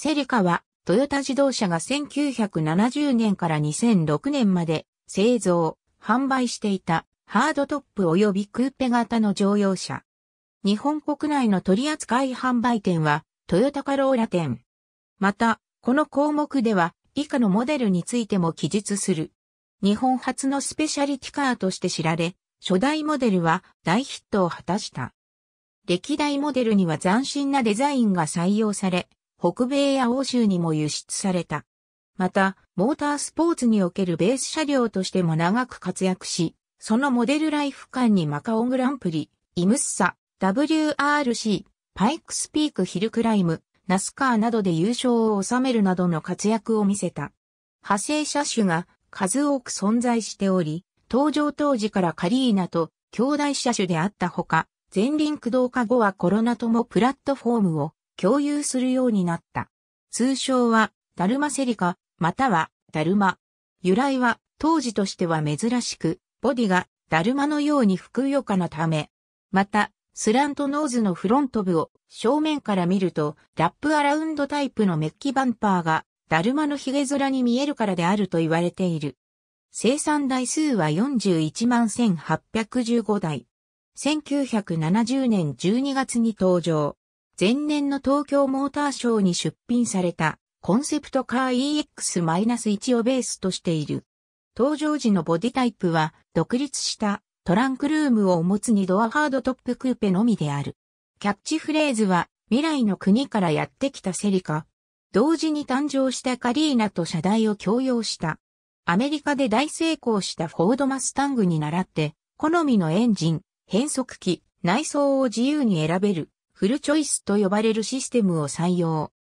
セリカは、トヨタ自動車が1970年から2006年まで製造、販売していたハードトップ及びクーペ型の乗用車。日本国内の取扱い販売店はトヨタカローラ店。また、この項目では以下のモデルについても記述する。日本初のスペシャリティカーとして知られ、初代モデルは大ヒットを果たした。歴代モデルには斬新なデザインが採用され、北米や欧州にも輸出された。また、モータースポーツにおけるベース車両としても長く活躍し、そのモデルライフ間にマカオグランプリ、イムッサ、WRC、パイクスピークヒルクライム、ナスカーなどで優勝を収めるなどの活躍を見せた。派生車種が数多く存在しており、登場当時からカリーナと兄弟車種であったほか、前輪駆動化後はコロナともプラットフォームを共有するようになった。通称は、ダルマセリカ、または、ダルマ。由来は、当時としては珍しく、ボディが、ダルマのようにふくよかなため。また、スラントノーズのフロント部を正面から見ると、ラップアラウンドタイプのメッキバンパーが、ダルマのヒゲ面に見えるからであると言われている。生産台数は41万1815台。1970年12月に登場。前年の東京モーターショーに出品されたコンセプトカー EX-1 をベースとしている。登場時のボディタイプは独立したトランクルームを持つ2ドアハードトップクーペのみである。キャッチフレーズは未来の国からやってきたセリカ。同時に誕生したカリーナと車台を共用した。アメリカで大成功したフォードマスタングに倣って、好みのエンジン、変速機、内装を自由に選べるフルチョイスと呼ばれるシステムを採用。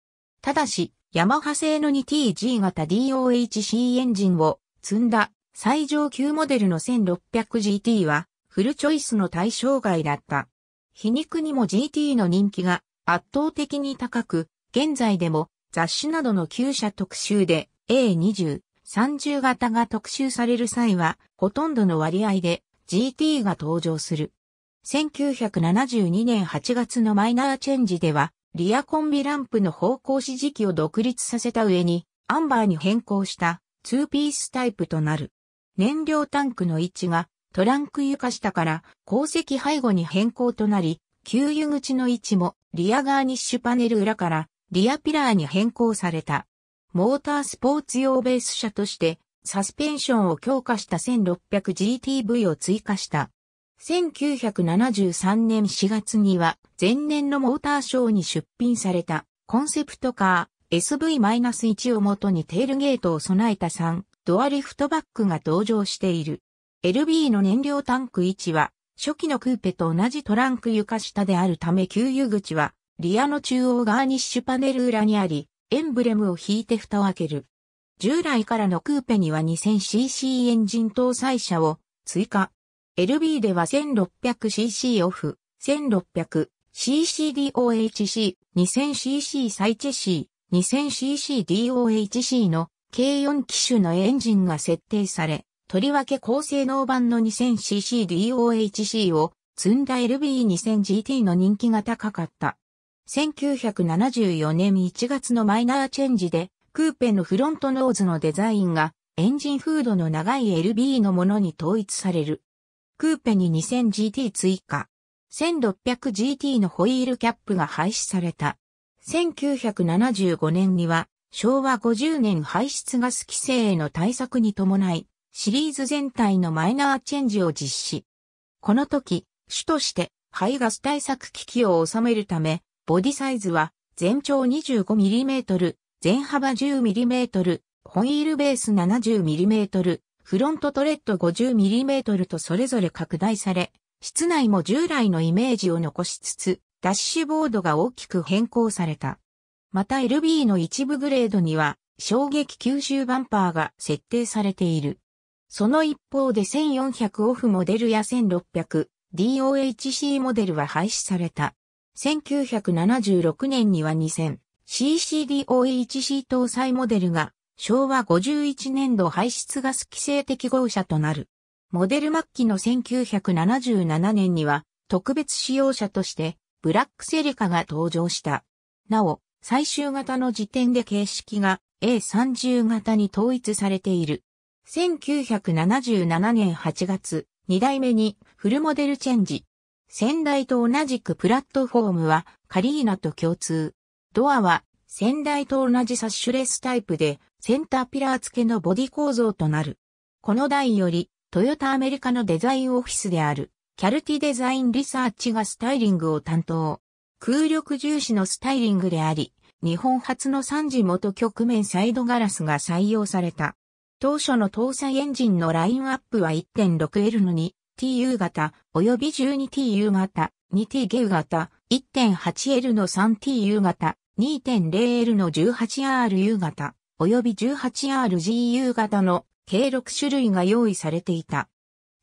ただし、ヤマハ製の 2TG 型 DOHC エンジンを積んだ最上級モデルの 1600GT はフルチョイスの対象外だった。皮肉にも GT の人気が圧倒的に高く、現在でも雑誌などの旧車特集で A20、30型が特集される際は、ほとんどの割合で GT が登場する。1972年8月のマイナーチェンジでは、リアコンビランプの方向指示器を独立させた上に、アンバーに変更したツーピースタイプとなる。燃料タンクの位置がトランク床下から後席背後に変更となり、給油口の位置もリアガーニッシュパネル裏からリアピラーに変更された。モータースポーツ用ベース車としてサスペンションを強化した 1600GTV を追加した。1973年4月には前年のモーターショーに出品されたコンセプトカー SV-1 をもとにテールゲートを備えた3ドアリフトバックが登場している。LB の燃料タンク位置は初期のクーペと同じトランク床下であるため給油口はリアの中央ガーニッシュパネル裏にあり、エンブレムを引いて蓋を開ける。従来からのクーペには 2000cc エンジン搭載車を追加。LB では 1600cc オフ、1600ccDOHC、2000cc サイチェー、2000ccDOHC の計4機種のエンジンが設定され、とりわけ高性能版の 2000ccDOHC を積んだ LB2000GT の人気が高かった。1974年1月のマイナーチェンジで、クーペのフロントノーズのデザインがエンジンフードの長い LB のものに統一される。クーペに 2000GT 追加。1600GT のホイールキャップが廃止された。1975年には昭和50年排出ガス規制への対策に伴いシリーズ全体のマイナーチェンジを実施。この時、主として排ガス対策機器を収めるため、ボディサイズは全長 25mm、全幅 10mm、ホイールベース 70mm、フロントトレッド 50mm とそれぞれ拡大され、室内も従来のイメージを残しつつ、ダッシュボードが大きく変更された。また LB の一部グレードには、衝撃吸収バンパーが設定されている。その一方で1400オフモデルや 1600DOHC モデルは廃止された。1976年には 2000CCDOHC 搭載モデルが昭和51年度排出ガス規制適合車となる。モデル末期の1977年には特別使用車としてブラックセリカが登場した。なお、最終型の時点で形式が A30 型に統一されている。1977年8月、2代目にフルモデルチェンジ。先代と同じくプラットフォームはカリーナと共通。ドアは先代と同じサッシュレスタイプで、センターピラー付けのボディ構造となる。この台より、トヨタアメリカのデザインオフィスである、キャルティデザインリサーチがスタイリングを担当。空力重視のスタイリングであり、日本初の3次元局面サイドガラスが採用された。当初の搭載エンジンのラインアップは 1.6L の 2TU 型、及び 12TU 型、2TGU 型、1.8L の 3TU 型、2.0L の 18RU 型、及び 18RGU 型の計6種類が用意されていた。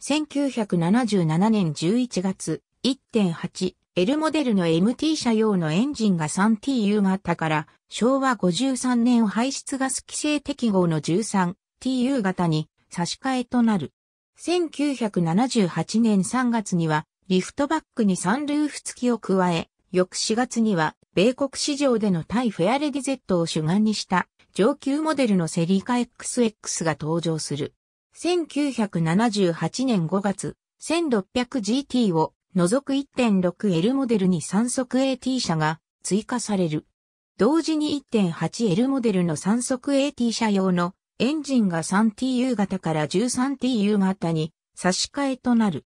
1977年11月、1.8L モデルの MT 車用のエンジンが 3TU 型から昭和53年排出ガス規制適合の 13TU 型に差し替えとなる。1978年3月にはリフトバックにサンルーフ付きを加え、翌4月には米国市場での対フェアレディ Z を主眼にした上級モデルのセリカ XX が登場する。1978年5月、1600GT を除く 1.6L モデルに3速 AT 車が追加される。同時に 1.8L モデルの3速 AT 車用のエンジンが 3TU 型から 13TU 型に差し替えとなる。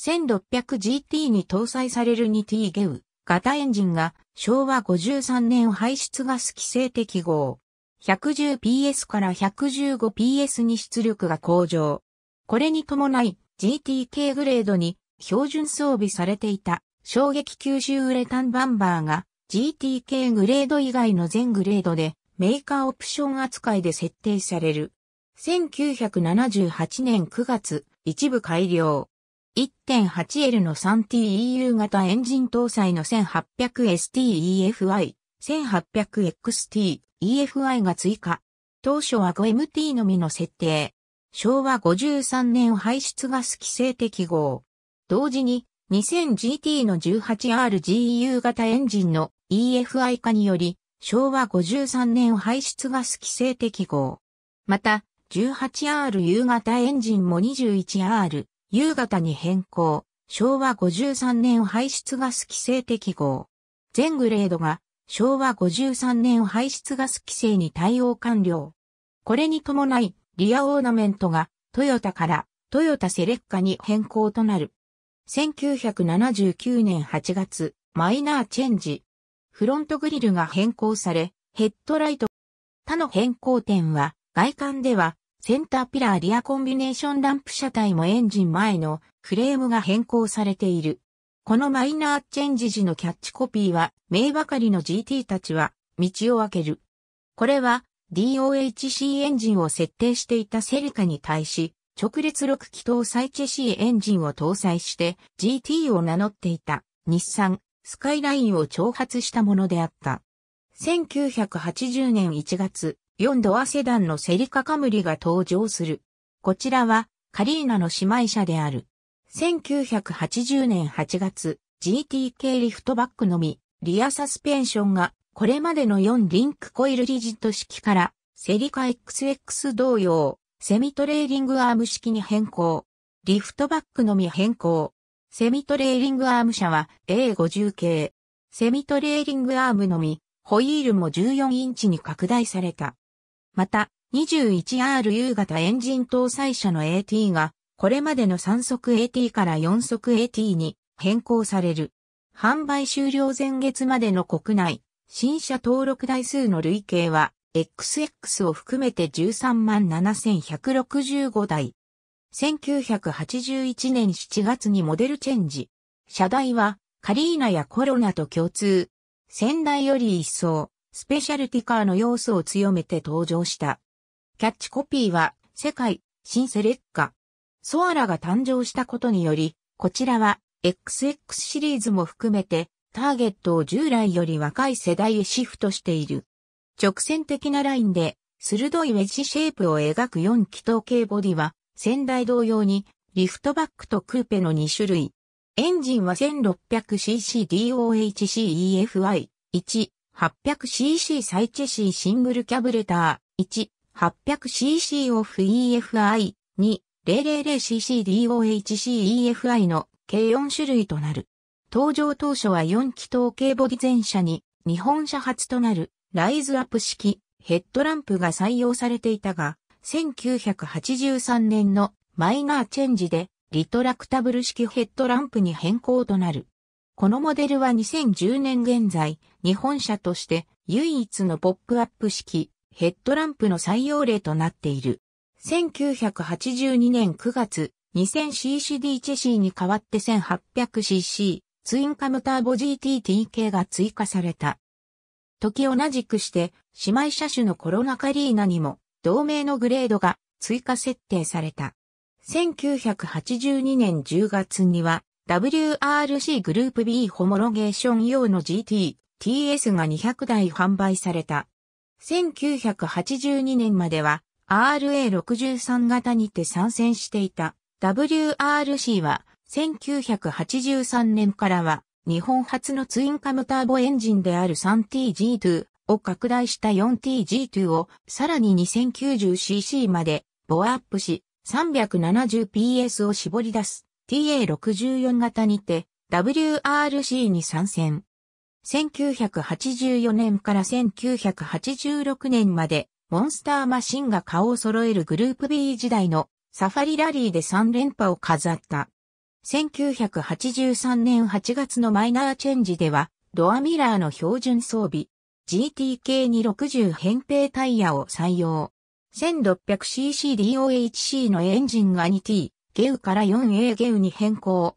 1600GT に搭載される 2T ゲウ。型エンジンが昭和53年排出ガス規制適合。110PS から 115PS に出力が向上。これに伴い GTK グレードに標準装備されていた衝撃吸収ウレタンバンバーが GTK グレード以外の全グレードでメーカーオプション扱いで設定される。1978年9月一部改良。1.8L の 3TEU 型エンジン搭載の 1800STEFI、1800XTEFI が追加。当初は 5MT のみの設定。昭和53年排出ガス規制適合。同時に 2000GT の 18RGEU 型エンジンの EFI 化により昭和53年排出ガス規制適合。また 18RU 型エンジンも 21R、夕方に変更、昭和53年排出ガス規制適合。全グレードが昭和53年排出ガス規制に対応完了。これに伴い、リアオーナメントがトヨタからトヨタセレッカに変更となる。1979年8月、マイナーチェンジ。フロントグリルが変更され、ヘッドライト。他の変更点は、外観ではセンターピラーリアコンビネーションランプ車体もエンジン前のフレームが変更されている。このマイナーチェンジ時のキャッチコピーは、名ばかりの GT たちは、道を開ける。これは、DOHC エンジンを設定していたセリカに対し、直列6気筒再チェシーエンジンを搭載して GT を名乗っていた日産スカイラインを挑発したものであった。1980年1月、4ドアセダンのセリカカムリが登場する。こちらはカリーナの姉妹車である。1980年8月、GTK リフトバックのみ、リアサスペンションがこれまでの4リンクコイルリジット式からセリカ XX 同様、セミトレーリングアーム式に変更。リフトバックのみ変更。セミトレーリングアーム車は A50 系。セミトレーリングアームのみ、ホイールも14インチに拡大された。また、21R 夕型エンジン搭載車の AT が、これまでの3速 AT から4速 AT に変更される。販売終了前月までの国内、新車登録台数の累計は、XX を含めて13万7165台。1981年7月にモデルチェンジ。車台は、カリーナやコロナと共通。仙台より一層、スペシャルティカーの要素を強めて登場した。キャッチコピーは、世界、新セレッカ。ソアラが誕生したことにより、こちらは、XX シリーズも含めて、ターゲットを従来より若い世代へシフトしている。直線的なラインで、鋭いウェッジシェイプを描く4気筒系ボディは、先代同様に、リフトバックとクーペの2種類。エンジンは 1600cc DOHCEFI1 800cc サイチェシーシングルキャブレター、1、800cc オフ EFI、2、000ccDOHCEFI の計4種類となる。登場当初は4気筒系ボディ全車に日本車初となるライズアップ式ヘッドランプが採用されていたが、1983年のマイナーチェンジでリトラクタブル式ヘッドランプに変更となる。このモデルは2010年現在、日本車として唯一のポップアップ式ヘッドランプの採用例となっている。1982年9月、2000ccd チェシーに代わって 1800cc ツインカムターボ GTTK が追加された。時同じくして、姉妹車種のコロナカリーナにも同名のグレードが追加設定された。1982年10月には WRC グループ B ホモロゲーション用の GT TS が200台販売された。1982年までは RA63 型にて参戦していた WRC は1983年からは日本初のツインカムターボエンジンである 3TG2 を拡大した 4TG2 をさらに 2090cc までボアアップし 370PS を絞り出す TA64 型にて WRC に参戦。1984年から1986年まで、モンスターマシンが顔を揃えるグループ B 時代のサファリラリーで3連覇を飾った。1983年8月のマイナーチェンジでは、ドアミラーの標準装備、GTK260 扁平タイヤを採用。1600cc DOHC のエンジンが 2T、ゲウから 4A ゲウに変更。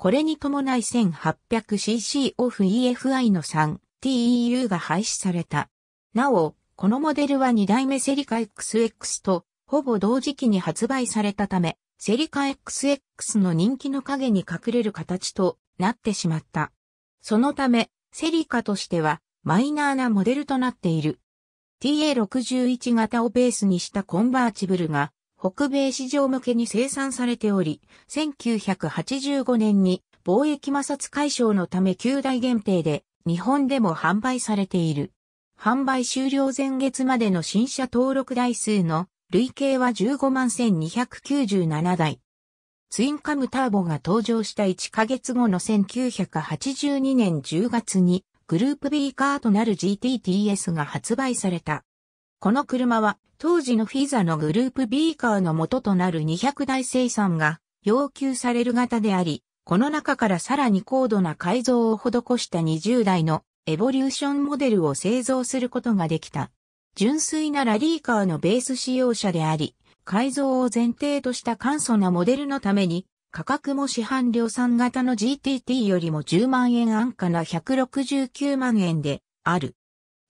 これに伴い 1800cc オフ EFI の 3TEU が廃止された。なお、このモデルは2代目セリカ XX とほぼ同時期に発売されたため、セリカ XX の人気の影に隠れる形となってしまった。そのため、セリカとしてはマイナーなモデルとなっている。TA61 型をベースにしたコンバーチブルが北米市場向けに生産されており、1985年に貿易摩擦解消のため9大限定で日本でも販売されている。販売終了前月までの新車登録台数の累計は15万1297台。ツインカムターボが登場した1ヶ月後の1982年10月にグループ B カーとなる GTTS が発売された。この車は当時のフィザのグループ B カーの元となる200台生産が要求される型であり、この中からさらに高度な改造を施した20台のエボリューションモデルを製造することができた。純粋なラリーカーのベース使用車であり、改造を前提とした簡素なモデルのために、価格も市販量産型の GTT よりも10万円安価な169万円である。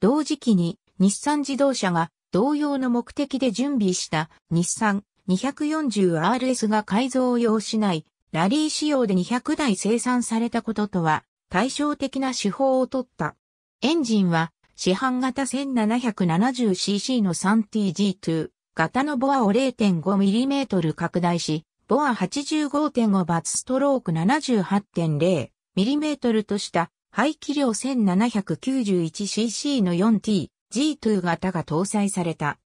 同時期に日産自動車が同様の目的で準備した日産 240RS が改造を要しないラリー仕様で200台生産されたこととは対照的な手法をとった。エンジンは市販型 1770cc の 3TG2 型のボアを 0.5mm 拡大し、ボア85.5バツストローク 78.0mm とした排気量 1791cc の 4T G2 型が搭載された。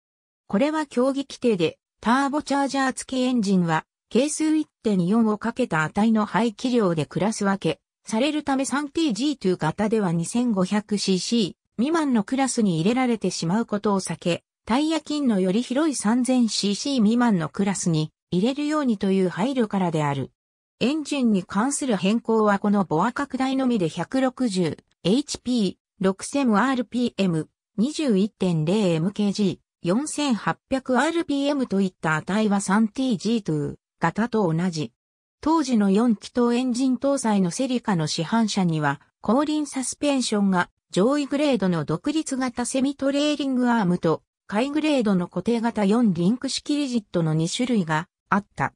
これは競技規定で、ターボチャージャー付きエンジンは、係数1.4をかけた値の排気量でクラス分け、されるため 3TG2 型では 2500cc 未満のクラスに入れられてしまうことを避け、タイヤ金のより広い 3000cc 未満のクラスに入れるようにという配慮からである。エンジンに関する変更はこのボア拡大のみで 160HP、6000rpm、21.0MKG4800RPM といった値は 3TG2 型と同じ。当時の4気筒エンジン搭載のセリカの市販車には後輪サスペンションが上位グレードの独立型セミトレーリングアームと下位グレードの固定型4リンク式リジットの2種類があった。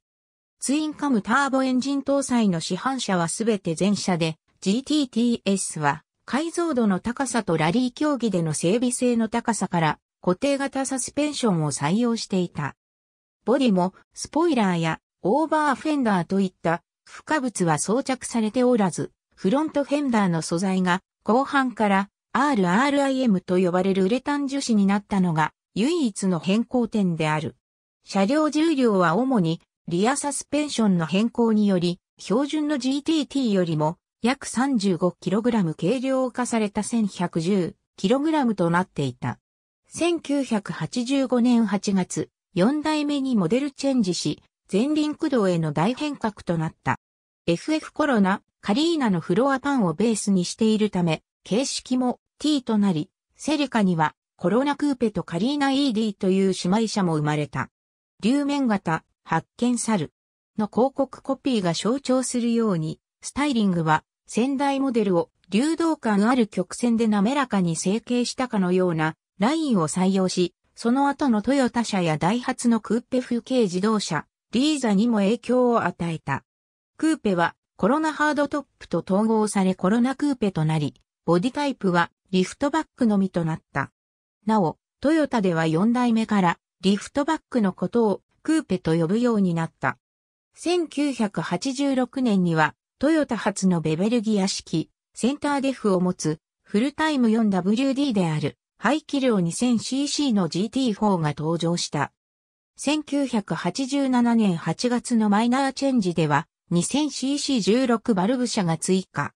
ツインカムターボエンジン搭載の市販車はすべて全車で GTTS は解像度の高さとラリー競技での整備性の高さから固定型サスペンションを採用していた。ボディもスポイラーやオーバーフェンダーといった付加物は装着されておらず、フロントフェンダーの素材が後半から RRIM と呼ばれるウレタン樹脂になったのが唯一の変更点である。車両重量は主にリアサスペンションの変更により標準の GTT よりも約 35kg 軽量化された 1110kg となっていた。1985年8月、4代目にモデルチェンジし、前輪駆動への大変革となった。FF コロナ、カリーナのフロアパンをベースにしているため、形式も T となり、セリカにはコロナクーペとカリーナ ED という姉妹車も生まれた。流面型、発見猿の広告コピーが象徴するように、スタイリングは仙台モデルを流動感ある曲線で滑らかに成形したかのようなラインを採用し、その後のトヨタ車やダイハツのクーペ風景自動車、リーザにも影響を与えた。クーペはコロナハードトップと統合されコロナクーペとなり、ボディタイプはリフトバックのみとなった。なお、トヨタでは4代目からリフトバックのことをクーペと呼ぶようになった。1986年にはトヨタ発のベベルギア式、センターデフを持つ、フルタイム 4WD である、排気量 2000cc の GT4 が登場した。1987年8月のマイナーチェンジでは、2000cc16 バルブ車が追加。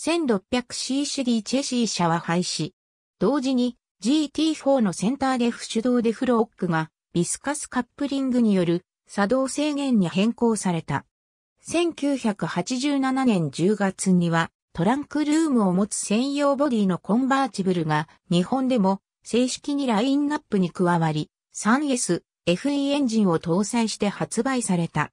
1600ccD チェシー車は廃止。同時に GT4 のセンターデフ手動デフロックがビスカスカップリングによる作動制限に変更された。1987年10月にはトランクルームを持つ専用ボディのコンバーチブルが日本でも正式にラインナップに加わり 3S、FE エンジンを搭載して発売された。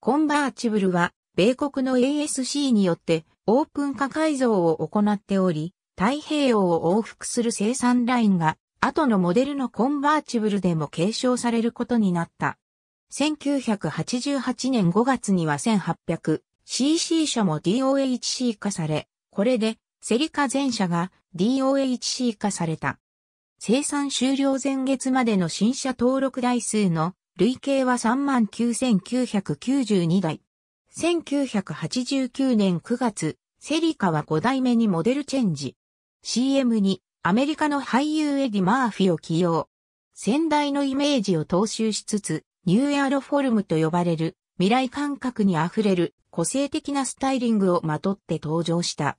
コンバーチブルは米国の ASC によってオープン化改造を行っており、太平洋を往復する生産ラインが後のモデルのコンバーチブルでも継承されることになった。1988年5月には 1800cc 車も DOHC 化され、これでセリカ全車が DOHC 化された。生産終了前月までの新車登録台数の累計は39,992台。1989年9月、セリカは5代目にモデルチェンジ。CM にアメリカの俳優エディ・マーフィを起用。先代のイメージを踏襲しつつ、ニューアロフォルムと呼ばれる未来感覚にあふれる個性的なスタイリングをまとって登場した。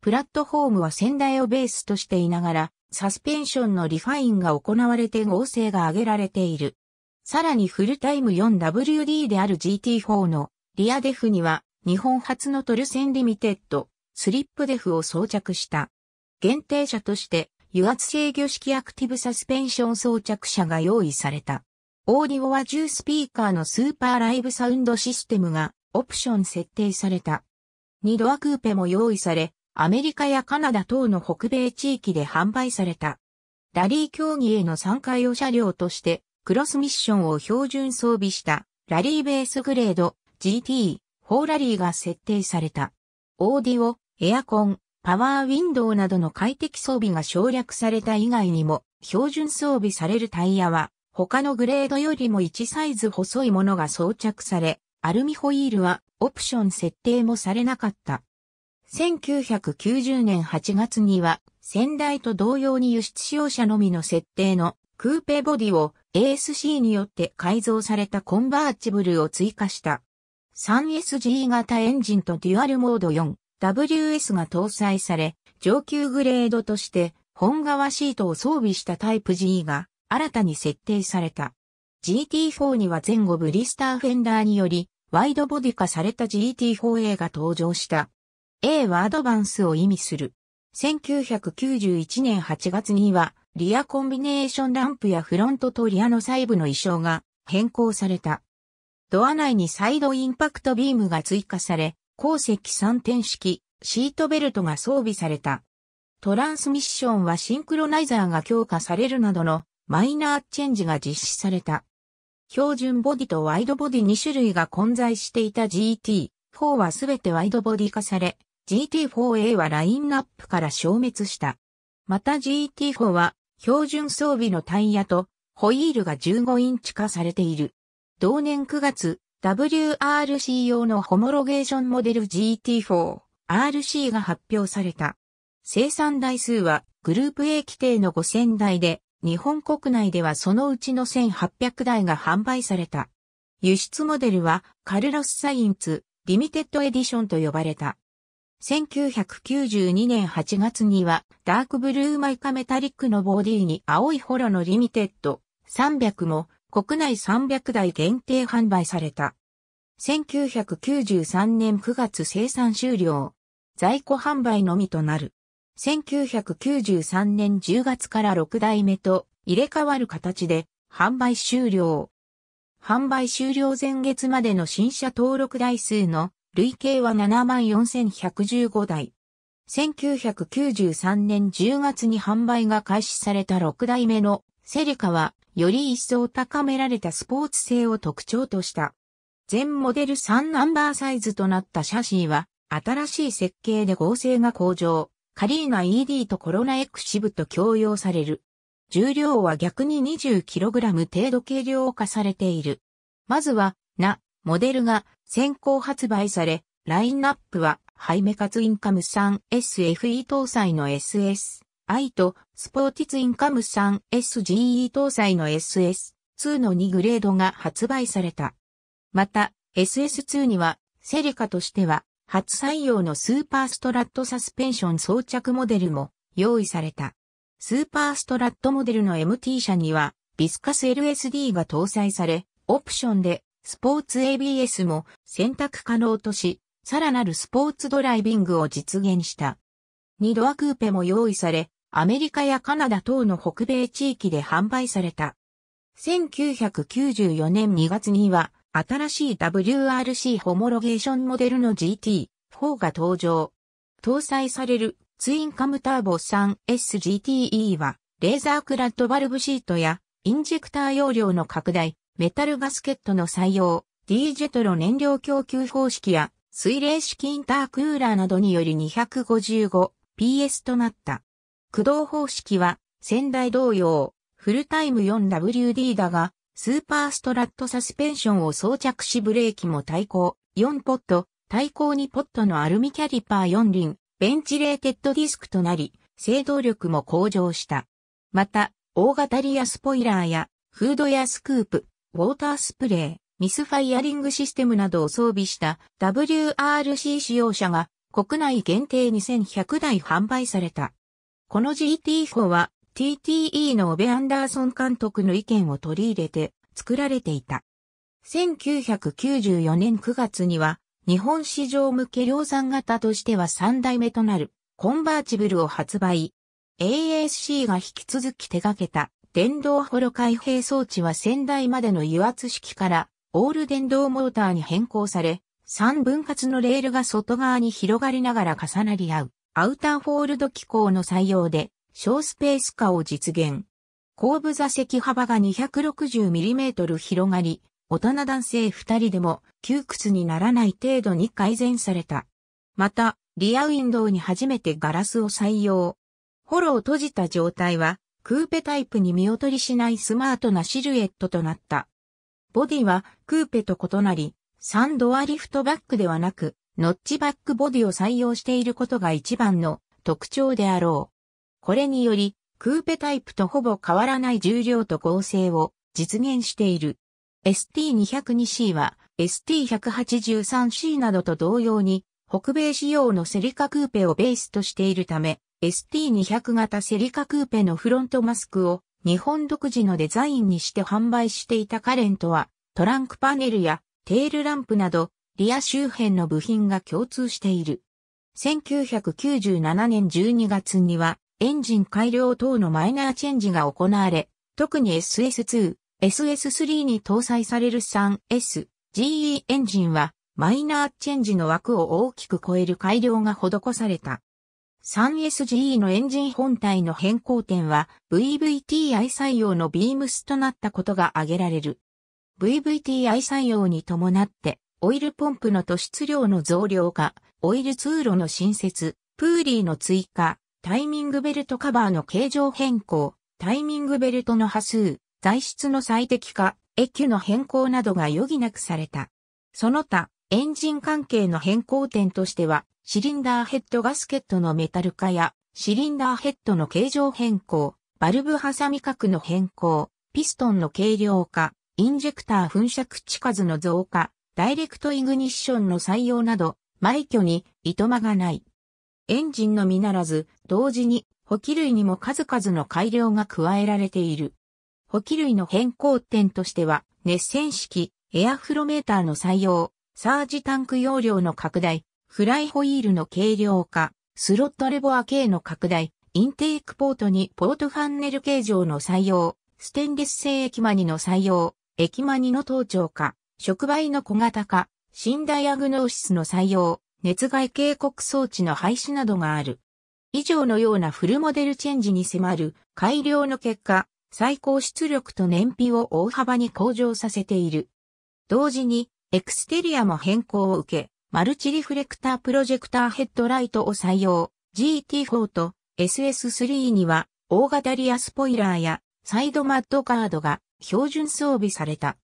プラットフォームは先代をベースとしていながら、サスペンションのリファインが行われて合成が挙げられている。さらにフルタイム 4WD である GT4 のリアデフには日本初のトルセンリミテッドスリップデフを装着した。限定車として油圧制御式アクティブサスペンション装着車が用意された。オーディオは10スピーカーのスーパーライブサウンドシステムがオプション設定された。2ドアクーペも用意され、アメリカやカナダ等の北米地域で販売された。ラリー競技への参加用車両として、クロスミッションを標準装備したラリーベースグレード GT 4ラリーが設定された。オーディオ、エアコン、パワーウィンドウなどの快適装備が省略された以外にも、標準装備されるタイヤは他のグレードよりも1サイズ細いものが装着され、アルミホイールはオプション設定もされなかった。1990年8月には、先代と同様に輸出使用者のみの設定のクーペボディを ASC によって改造されたコンバーチブルを追加した。3SG 型エンジンとデュアルモード 4WS が搭載され、上級グレードとして本革シートを装備したタイプ G が新たに設定された。GT4 には前後ブリスターフェンダーにより、ワイドボディ化された GT4A が登場した。A はアドバンスを意味する。1991年8月には、リアコンビネーションランプやフロントとリアの細部の衣装が変更された。ドア内にサイドインパクトビームが追加され、鉱石3点式、シートベルトが装備された。トランスミッションはシンクロナイザーが強化されるなどのマイナーチェンジが実施された。標準ボディとワイドボディ2種類が混在していた GT4 はすべてワイドボディ化され、GT4A はラインナップから消滅した。また GT4 は標準装備のタイヤとホイールが15インチ化されている。同年9月、WRC 用のホモロゲーションモデル GT4、RC が発表された。生産台数はグループ A 規定の5000台で、日本国内ではそのうちの1800台が販売された。輸出モデルはカルロス・サインツ、リミテッドエディションと呼ばれた。1992年8月にはダークブルーマイカメタリックのボディに青いホロのリミテッド300も国内300台限定販売された。1993年9月生産終了。在庫販売のみとなる。1993年10月から6代目と入れ替わる形で販売終了。販売終了前月までの新車登録台数の累計は74,115台。1993年10月に販売が開始された6代目のセリカはより一層高められたスポーツ性を特徴とした。全モデル3ナンバーサイズとなったシャシーは新しい設計で合成が向上。カリーナ ED とコロナエクシブと共用される。重量は逆に 20kg 程度軽量化されている。まずは、な、モデルが先行発売され、ラインナップは、ハイメカツインカム 3SFE 搭載の SSI と、スポーティツインカム 3SGE 搭載の SS2 の2グレードが発売された。また、SS2 には、セリカとしては、初採用のスーパーストラットサスペンション装着モデルも用意された。スーパーストラットモデルの MT 車にはビスカス LSD が搭載され、オプションでスポーツ ABS も選択可能とし、さらなるスポーツドライビングを実現した。二ドアクーペも用意され、アメリカやカナダ等の北米地域で販売された。1994年2月には、新しい WRC ホモロゲーションモデルの GT4 が登場。搭載されるツインカムターボ 3SGTE は、レーザークラッドバルブシートや、インジェクター容量の拡大、メタルガスケットの採用、D ジェトロ燃料供給方式や、水冷式インタークーラーなどにより 255PS となった。駆動方式は、先代同様、フルタイム 4WD だが、スーパーストラットサスペンションを装着しブレーキも対抗、4ポット、対抗2ポットのアルミキャリパー4輪、ベンチレーテッドディスクとなり、制動力も向上した。また、大型リアスポイラーや、フードやスクープ、ウォータースプレー、ミスファイアリングシステムなどを装備した WRC 使用者が国内限定2100台販売された。この GT4 は TTE のオベ・アンダーソン監督の意見を取り入れて作られていた。1994年9月には日本市場向け量産型としては3代目となるコンバーチブルを発売。a s c が引き続き手掛けた電動ホロ開閉装置は先代までの油圧式からオール電動モーターに変更され、3分割のレールが外側に広がりながら重なり合うアウターフォールド機構の採用で小スペース化を実現。後部座席幅が 260mm 広がり、大人男性2人でも窮屈にならない程度に改善された。また、リアウィンドウに初めてガラスを採用。ホロを閉じた状態は、クーペタイプに見劣りしないスマートなシルエットとなった。ボディはクーペと異なり、サンドアリフトバックではなく、ノッチバックボディを採用していることが一番の特徴であろう。これにより、クーペタイプとほぼ変わらない重量と合成を実現している。ST202C は ST183C などと同様に北米仕様のセリカクーペをベースとしているため ST200 型セリカクーペのフロントマスクを日本独自のデザインにして販売していたカレンとはトランクパネルやテールランプなどリア周辺の部品が共通している。1997年12月にはエンジン改良等のマイナーチェンジが行われ、特に SS2、SS3 に搭載される 3S、GE エンジンは、マイナーチェンジの枠を大きく超える改良が施された。3SGE のエンジン本体の変更点は VVTi 採用のビームスとなったことが挙げられる。VVTi 採用に伴って、オイルポンプの突出量の増量化、オイル通路の新設、プーリーの追加、タイミングベルトカバーの形状変更、タイミングベルトの波数、材質の最適化、エキュの変更などが余儀なくされた。その他、エンジン関係の変更点としては、シリンダーヘッドガスケットのメタル化や、シリンダーヘッドの形状変更、バルブハサミ角の変更、ピストンの軽量化、インジェクター噴射口数の増加、ダイレクトイグニッションの採用など、枚挙に糸間がない。エンジンのみならず、同時に補給類にも数々の改良が加えられている。補給類の変更点としては、熱線式、エアフロメーターの採用、サージタンク容量の拡大、フライホイールの軽量化、スロットレボア系の拡大、インテークポートにポートファンネル形状の採用、ステンレス製液マニの採用、液マニの頭頂化、触媒の小型化、新ダイアグノーシスの採用、熱外警告装置の廃止などがある。以上のようなフルモデルチェンジに迫る改良の結果、最高出力と燃費を大幅に向上させている。同時に、エクステリアも変更を受け、マルチリフレクタープロジェクターヘッドライトを採用。GT4 と SS3 には大型リアスポイラーやサイドマッドガードが標準装備された。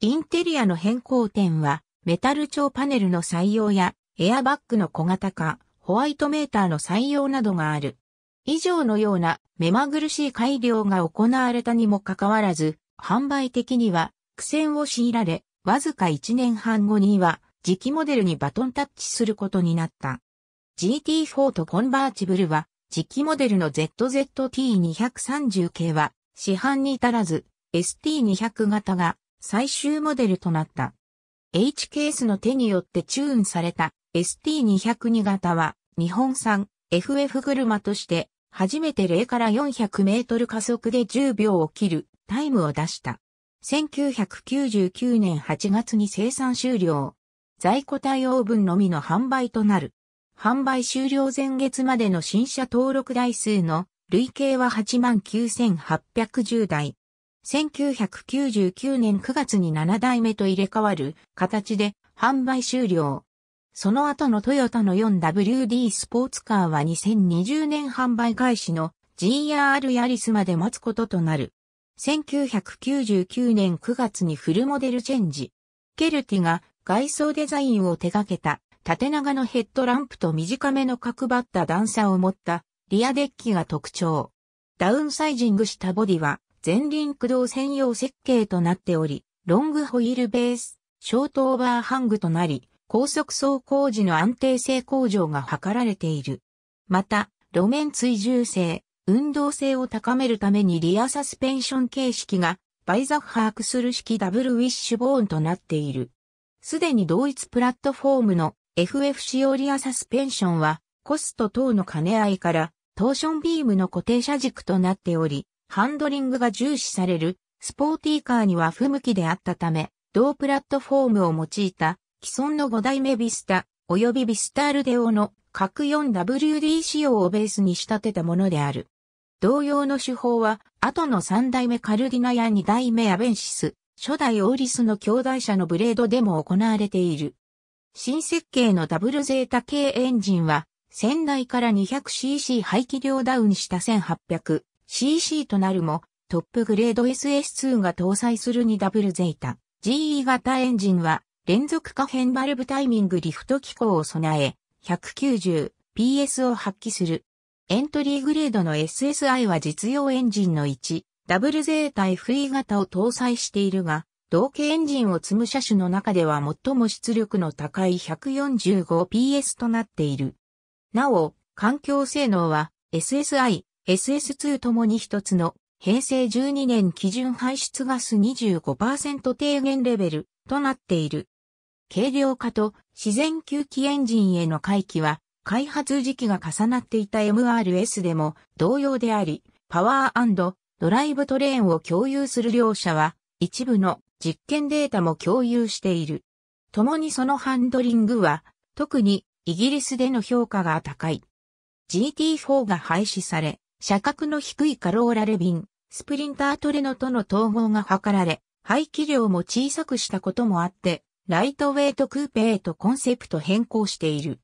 インテリアの変更点はメタル調パネルの採用やエアバッグの小型化、ホワイトメーターの採用などがある。以上のような目まぐるしい改良が行われたにもかかわらず、販売的には苦戦を強いられ、わずか1年半後には次期モデルにバトンタッチすることになった。GT4 とコンバーチブルは、次期モデルの ZZT230 系は市販に至らず、ST200 型が最終モデルとなった。H ケースの手によってチューンされた ST202 型は日本産 FF 車として初めて0から400メートル加速で10秒を切るタイムを出した。1999年8月に生産終了。在庫対応分のみの販売となる。販売終了前月までの新車登録台数の累計は89,810台。1999年9月に7台目と入れ替わる形で販売終了。その後のトヨタの 4WD スポーツカーは2020年販売開始の GR ヤリスまで待つこととなる。1999年9月にフルモデルチェンジ。ケルティが外装デザインを手掛けた縦長のヘッドランプと短めの角張った段差を持ったリアデッキが特徴。ダウンサイジングしたボディは前輪駆動専用設計となっており、ロングホイールベース、ショートオーバーハングとなり、高速走行時の安定性向上が図られている。また、路面追従性、運動性を高めるためにリアサスペンション形式がバイザフハークスル式ダブルウィッシュボーンとなっている。すでに同一プラットフォームの FF 使用リアサスペンションはコスト等の兼ね合いからトーションビームの固定車軸となっており、ハンドリングが重視されるスポーティーカーには不向きであったため、同プラットフォームを用いた既存の5代目ビスタ、及びビスタールデオの各 4WD 仕様をベースに仕立てたものである。同様の手法は、後の3代目カルディナや2代目アベンシス、初代オーリスの兄弟車のブレードでも行われている。新設計のダブルゼータ系エンジンは、先代から 200cc 排気量ダウンした 1800cc となるも、トップグレード SS2 が搭載する2ダブルゼータ。GE 型エンジンは連続可変バルブタイミングリフト機構を備え、190PS を発揮する。エントリーグレードの SSI は実用エンジンの1、ダブルゼータ FE 型を搭載しているが、同系エンジンを積む車種の中では最も出力の高い 145PS となっている。なお、環境性能は SSI、SS2 ともに一つの平成12年基準排出ガス25%低減レベルとなっている。軽量化と自然吸気エンジンへの回帰は、開発時期が重なっていた MRS でも同様であり、パワードライブトレーンを共有する両社は、一部の実験データも共有している。共にそのハンドリングは、特にイギリスでの評価が高い。GT4 が廃止され、車格の低いカローラレビン、スプリンタートレノとの統合が図られ、排気量も小さくしたこともあって、ライトウェイトクーペへとコンセプト変更している。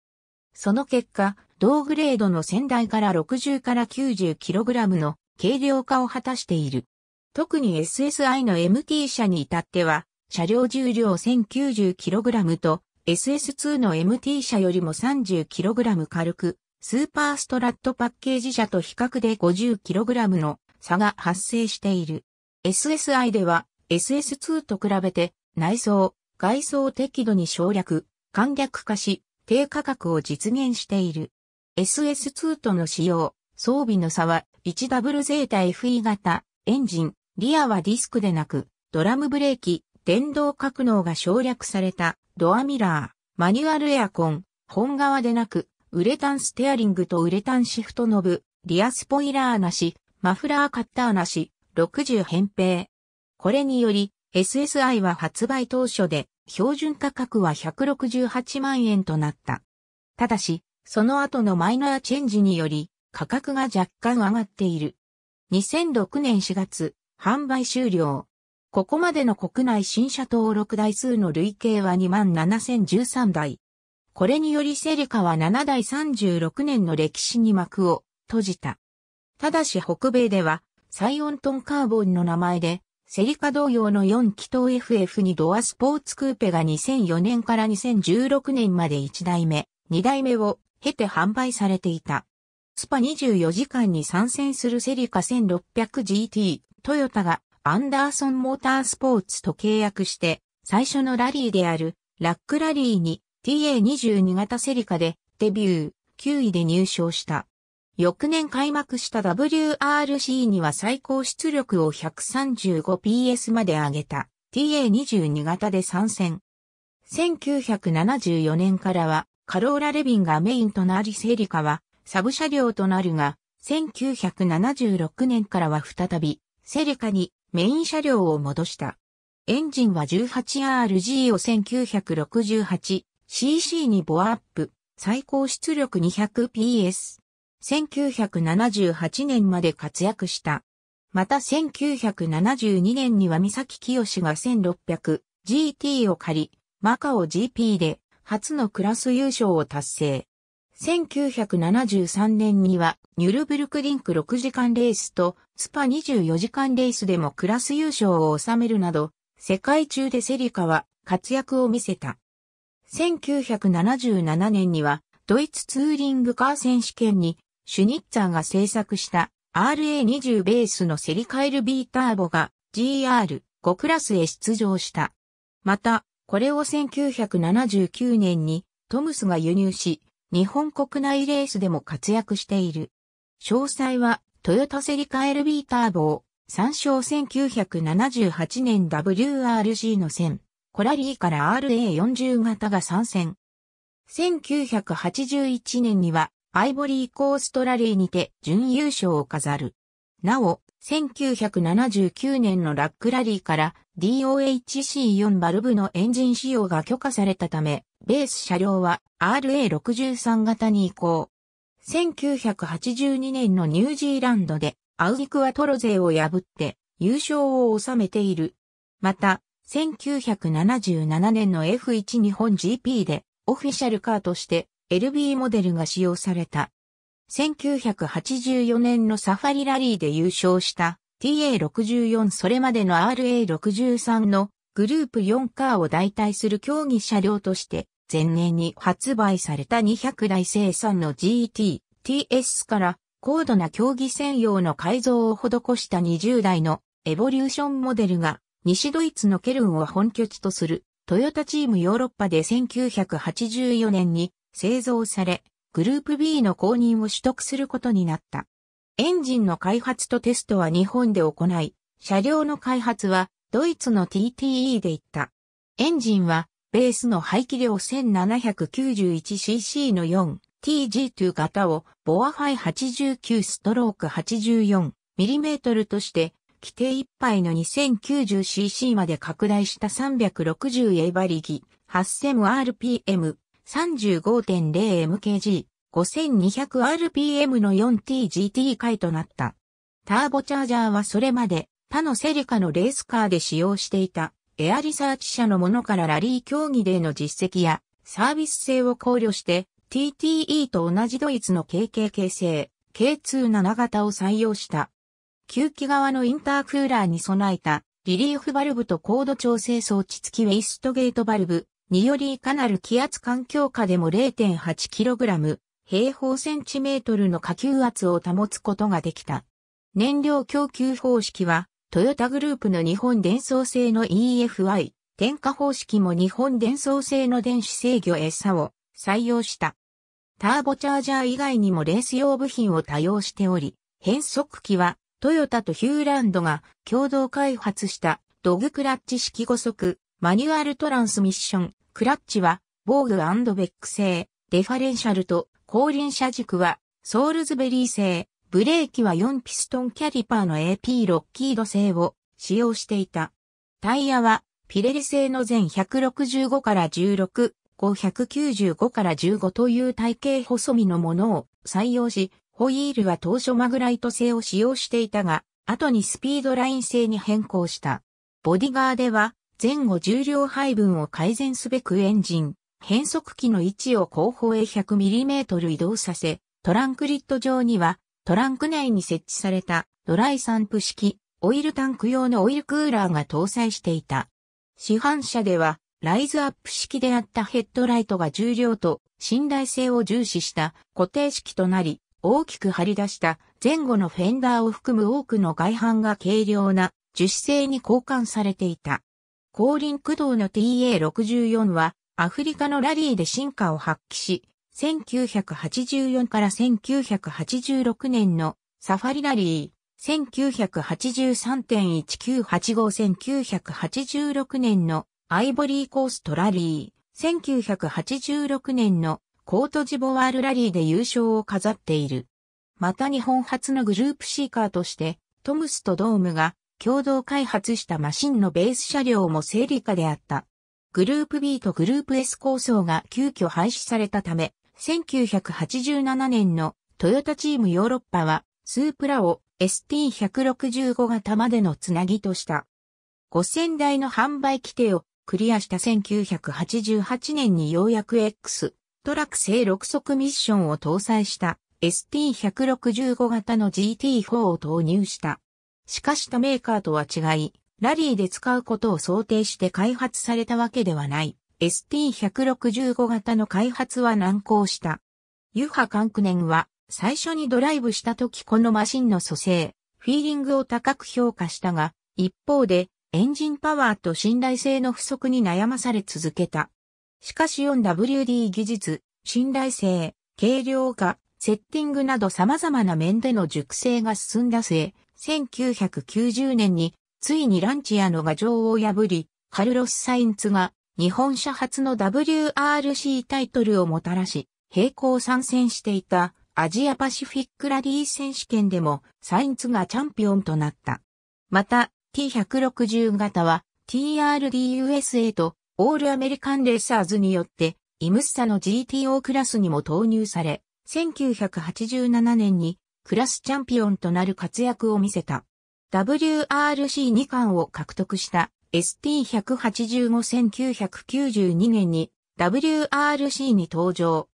その結果、同グレードの先代から60から 90kg の軽量化を果たしている。特に SSI の MT 車に至っては、車両重量 1090kg と SS2 の MT 車よりも 30kg 軽く、スーパーストラットパッケージ車と比較で 50kg の差が発生している。SSI では SS2 と比べて内装、外装を適度に省略、簡略化し、低価格を実現している。SS2 との使用、装備の差は 1W タ FE 型、エンジン、リアはディスクでなく、ドラムブレーキ、電動格納が省略された、ドアミラー、マニュアルエアコン、本側でなく、ウレタンステアリングとウレタンシフトノブ、リアスポイラーなし、マフラーカッターなし、60扁平。これにより、SSI は発売当初で標準価格は168万円となった。ただし、その後のマイナーチェンジにより価格が若干上がっている。2006年4月、販売終了。ここまでの国内新車登録台数の累計は27,013台。これによりセリカは7台36年の歴史に幕を閉じた。ただし北米ではサイオントンカーボンの名前でセリカ同様の4気筒 FF2 ドアスポーツクーペが2004年から2016年まで1代目、2代目を経て販売されていた。スパ24時間に参戦するセリカ 1600GT、トヨタがアンダーソンモータースポーツと契約して、最初のラリーであるラックラリーに TA22 型セリカでデビュー、9位で入賞した。翌年開幕した WRC には最高出力を 135PS まで上げた TA22 型で参戦。1974年からはカローラレビンがメインとなりセリカはサブ車両となるが、1976年からは再びセリカにメイン車両を戻した。エンジンは 18RG を 1968cc にボアアップ、最高出力 200PS。1978年まで活躍した。また1972年には三崎清が 1600GT を借り、マカオ GP で初のクラス優勝を達成。1973年にはニュルブルクリンク6時間レースとスパ24時間レースでもクラス優勝を収めるなど、世界中でセリカは活躍を見せた。1977年にはドイツツーリングカー選手権にシュニッツァーが製作した RA20 ベースのセリカイル B ターボが GR5 クラスへ出場した。また、これを1979年にトムスが輸入し、日本国内レースでも活躍している。詳細は、トヨタセリカ LB ターボを、参照1978年 WRC の戦、コラリーから RA40 型が参戦。1981年には、アイボリーコーストラリーにて準優勝を飾る。なお、1979年のラックラリーから DOHC4 バルブのエンジン使用が許可されたため、ベース車両は RA63 型に移行。1982年のニュージーランドでアウディクワトロ勢を破って優勝を収めている。また、1977年の F1 日本 GP でオフィシャルカーとして LB モデルが使用された。1984年のサファリラリーで優勝した TA64 それまでの RA63 のグループ4カーを代替する競技車両として前年に発売された200台生産の GT、TS から高度な競技専用の改造を施した20台のエボリューションモデルが西ドイツのケルンを本拠地とするトヨタチームヨーロッパで1984年に製造され、グループ B の公認を取得することになった。エンジンの開発とテストは日本で行い、車両の開発はドイツの TTE で行った。エンジンはベースの排気量 1791cc の 4TG2 型をボアファイ89ストローク 84mm として規定ぱ杯の 2090cc まで拡大した 360A 馬力 8000rpm 35.0MKG、5200rpm の 4TGT 回となった。ターボチャージャーはそれまで他のセリカのレースカーで使用していたエアリサーチ社のものからラリー競技での実績やサービス性を考慮して TTE と同じドイツの KK 形成 K27 型を採用した。吸気側のインタークーラーに備えたリリーフバルブと高度調整装置付きウェイストゲートバルブ、によりいかなる気圧環境下でも 0.8kg 平方センチメートルの下級圧を保つことができた。燃料供給方式は、トヨタグループの日本伝送製の EFI、点火方式も日本伝送製の電子制御 s を採用した。ターボチャージャー以外にもレース用部品を多用しており、変速機はトヨタとヒューランドが共同開発したドグクラッチ式5速マニュアルトランスミッションクラッチは、ボーグベック製、デファレンシャルと後輪車軸は、ソールズベリー製、ブレーキは4ピストンキャリパーの AP ロッキード製を使用していた。タイヤは、ピレリ製の全165から16、595から15という体型細身のものを採用し、ホイールは当初マグライト製を使用していたが、後にスピードライン製に変更した。ボディガーでは、前後重量配分を改善すべくエンジン、変速機の位置を後方へ 100mm 移動させ、トランクリット上には、トランク内に設置されたドライ散布式、オイルタンク用のオイルクーラーが搭載していた。市販車では、ライズアップ式であったヘッドライトが重量と信頼性を重視した固定式となり、大きく張り出した前後のフェンダーを含む多くの外反が軽量な樹脂製に交換されていた。後輪駆動の TA64 はアフリカのラリーで進化を発揮し、1984から1986年のサファリラリー、1983.1985-1986年のアイボリーコーストラリー、1986年のコートジボワールラリーで優勝を飾っている。また日本初のグループシーカーとして、トムスとドームが共同開発したマシンのベース車両も整理下であった。グループ B とグループ S 構想が急遽廃止されたため、1987年のトヨタチームヨーロッパは、スープラを ST165 型までのつなぎとした。5000台の販売規定をクリアした1988年にようやく X トラック製6速ミッションを搭載した ST165 型の GT4 を投入した。しかし他メーカーとは違い、ラリーで使うことを想定して開発されたわけではない。ST165 型の開発は難航した。ユハ・カンクネンは最初にドライブした時このマシンの蘇生、フィーリングを高く評価したが、一方でエンジンパワーと信頼性の不足に悩まされ続けた。しかし 4WD 技術、信頼性、軽量化、セッティングなど様々な面での熟成が進んだ末、1990年に、ついにランチアの牙城を破り、カルロス・サインツが日本車初の WRC タイトルをもたらし、並行参戦していたアジアパシフィックラリー選手権でもサインツがチャンピオンとなった。また T160 型は TRDUSA とオールアメリカンレーサーズによってイムッサの GTO クラスにも投入され、1987年にクラスチャンピオンとなる活躍を見せた。WRC2 冠を獲得した ST185-1992 年に WRC に登場。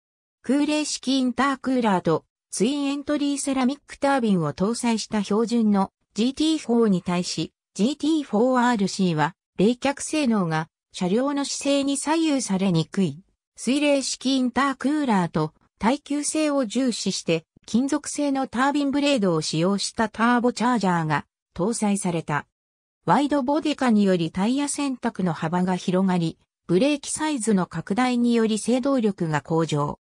空冷式インタークーラーとツインエントリーセラミックタービンを搭載した標準の GT4 に対し GT4RC は冷却性能が車両の姿勢に左右されにくい。水冷式インタークーラーと耐久性を重視して金属製のタービンブレードを使用したターボチャージャーが搭載された。ワイドボディ化によりタイヤ選択の幅が広がり、ブレーキサイズの拡大により制動力が向上。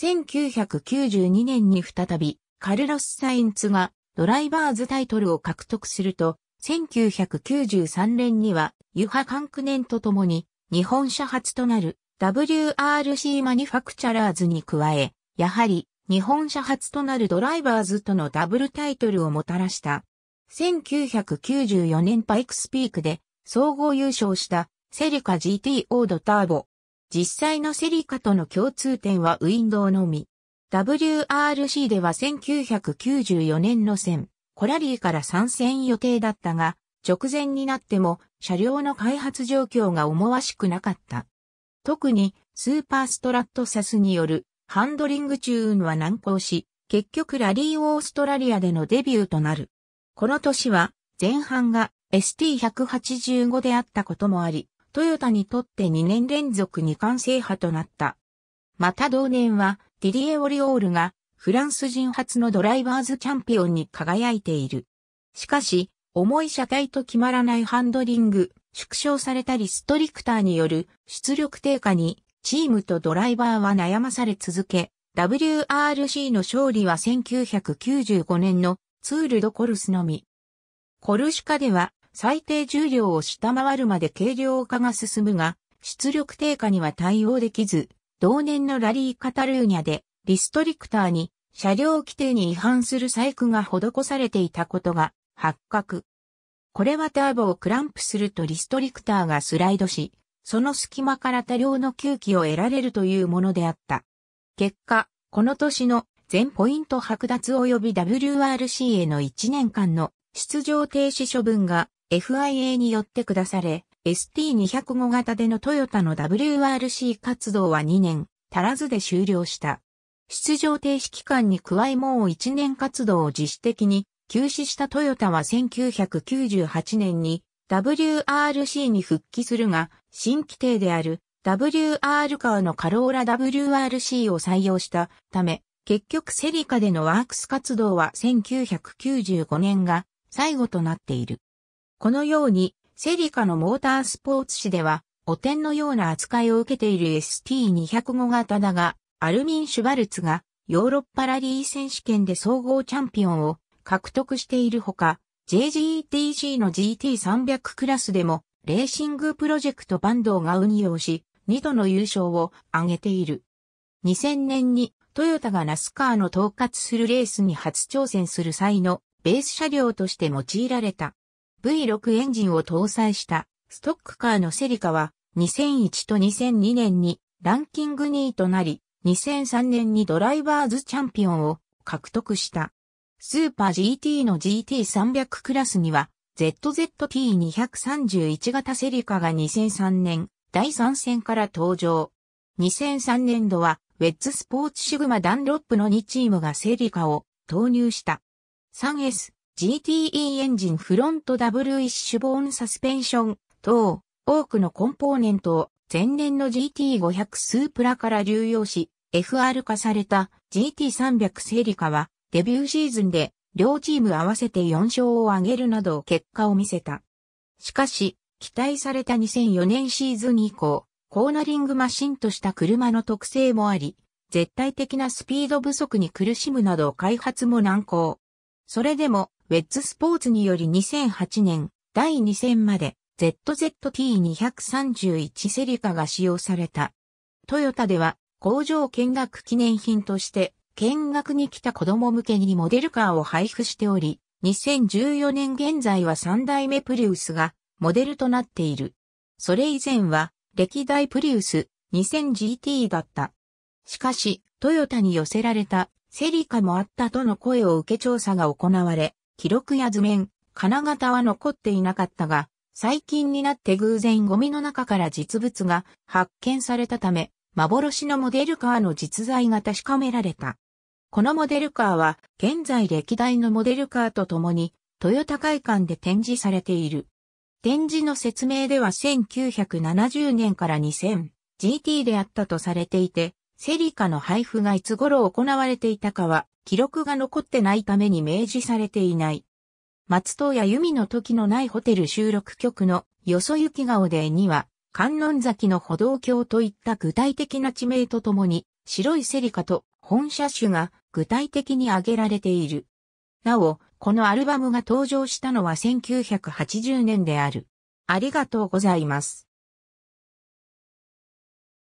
1992年に再び、カルロス・サインツがドライバーズタイトルを獲得すると、1993年には、ユハ・カンクネンと共に、日本車初となる WRC マニファクチャラーズに加え、やはり日本車初となるドライバーズとのダブルタイトルをもたらした。1994年パイクスピークで総合優勝したセリカ GT オードターボ。実際のセリカとの共通点はウィンドウのみ。WRC では1994年の戦、コラリーから参戦予定だったが、直前になっても車両の開発状況が思わしくなかった。特にスーパーストラットサスによるハンドリング中運は難航し、結局ラリーオーストラリアでのデビューとなる。この年は前半が ST185 であったこともあり、トヨタにとって2年連続2冠制覇となった。また同年はディリエ・オリオールがフランス人初のドライバーズチャンピオンに輝いている。しかし、重い車体と決まらないハンドリング、縮小されたリストリクターによる出力低下にチームとドライバーは悩まされ続け、WRC の勝利は1995年のツールドコルスのみ。コルシカでは最低重量を下回るまで軽量化が進むが、出力低下には対応できず、同年のラリーカタルーニャでリストリクターに車両規定に違反する細工が施されていたことが発覚。これはターボをクランプするとリストリクターがスライドし、その隙間から多量の吸気を得られるというものであった。結果、この年の全ポイント剥奪及び WRC への1年間の出場停止処分が FIA によって下され、ST205 型でのトヨタの WRC 活動は2年足らずで終了した。出場停止期間に加えもう1年活動を自主的に休止したトヨタは1998年に WRC に復帰するが、新規定である WR カーのカローラ WRC を採用したため、結局セリカでのワークス活動は1995年が最後となっている。このように、セリカのモータースポーツ誌では、汚点のような扱いを受けている ST205 型だが、アルミン・シュバルツがヨーロッパラリー選手権で総合チャンピオンを獲得しているほか、JGTC の GT300 クラスでもレーシングプロジェクトバンドが運用し、2度の優勝を挙げている。2000年にトヨタがナスカーの統括するレースに初挑戦する際のベース車両として用いられた。V6 エンジンを搭載したストックカーのセリカは2001と2002年にランキング2位となり、2003年にドライバーズチャンピオンを獲得した。スーパー GT の GT300 クラスには ZZT231 型セリカが2003年第3戦から登場。2003年度はウェッツスポーツシグマダンロップの2チームがセリカを投入した。3S、GTE エンジンフロントダブルイッシュボーンサスペンション等多くのコンポーネントを前年の GT500 スープラから流用し FR 化された GT300 セリカはデビューシーズンで両チーム合わせて4勝を挙げるなど結果を見せた。しかし、期待された2004年シーズン以降、コーナリングマシンとした車の特性もあり、絶対的なスピード不足に苦しむなど開発も難航。それでも、ウェッツスポーツにより2008年、第2戦まで、ZZT231 セリカが使用された。トヨタでは、工場見学記念品として、見学に来た子供向けにモデルカーを配布しており、2014年現在は3代目プリウスがモデルとなっている。それ以前は歴代プリウス 2000GT だった。しかし、トヨタに寄せられたセリカもあったとの声を受け調査が行われ、記録や図面、金型は残っていなかったが、最近になって偶然ゴミの中から実物が発見されたため、幻のモデルカーの実在が確かめられた。このモデルカーは現在歴代のモデルカーと共に豊田会館で展示されている。展示の説明では1970年から 2000GT であったとされていて、セリカの配布がいつ頃行われていたかは記録が残ってないために明示されていない。松戸や由の時のないホテル収録局のよそ行き顔でには、観音崎の歩道橋といった具体的な地名とともに、白いセリカと本車種が具体的に挙げられている。なお、このアルバムが登場したのは1980年である。ありがとうございます。